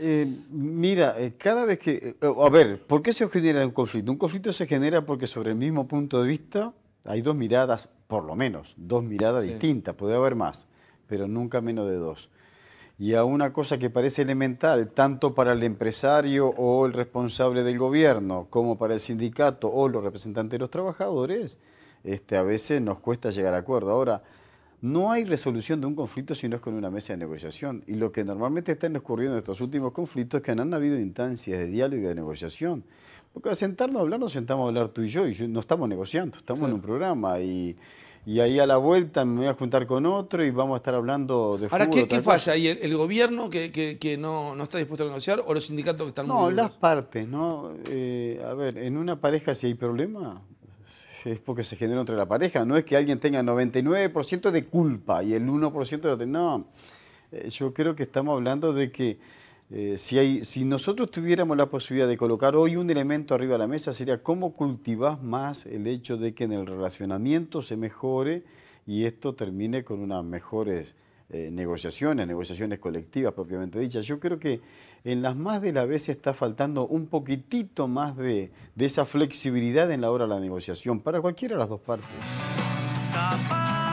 Eh, mira, eh, cada vez que... Eh, a ver, ¿por qué se genera un conflicto? Un conflicto se genera porque sobre el mismo punto de vista hay dos miradas, por lo menos, dos miradas distintas, puede haber más, pero nunca menos de dos. Y a una cosa que parece elemental, tanto para el empresario o el responsable del gobierno, como para el sindicato o los representantes de los trabajadores, este, a veces nos cuesta llegar a acuerdo. Ahora, no hay resolución de un conflicto si no es con una mesa de negociación. Y lo que normalmente está ocurriendo en estos últimos conflictos es que no han habido instancias de diálogo y de negociación. Porque al sentarnos a hablar, nos sentamos a hablar tú y yo, y no estamos negociando, estamos en un programa. Y, ahí a la vuelta me voy a juntar con otro y vamos a estar hablando de Ahora, fútbol, ¿qué, ¿qué falla ahí? ¿El, gobierno que, no, está dispuesto a negociar o los sindicatos que están No, las partes, ¿no? Eh, a ver, en una pareja si hay problema, es porque se genera entre la pareja, no es que alguien tenga 99% de culpa y el 1% de... No, eh, yo creo que estamos hablando de que eh, si, hay, si nosotros tuviéramos la posibilidad de colocar hoy un elemento arriba de la mesa, sería cómo cultivas más el hecho de que en el relacionamiento se mejore y esto termine con unas mejores eh, negociaciones, negociaciones colectivas propiamente dichas. Yo creo que en las más de vez se está faltando un poquitito más de, de esa flexibilidad en la hora de la negociación para cualquiera de las dos partes.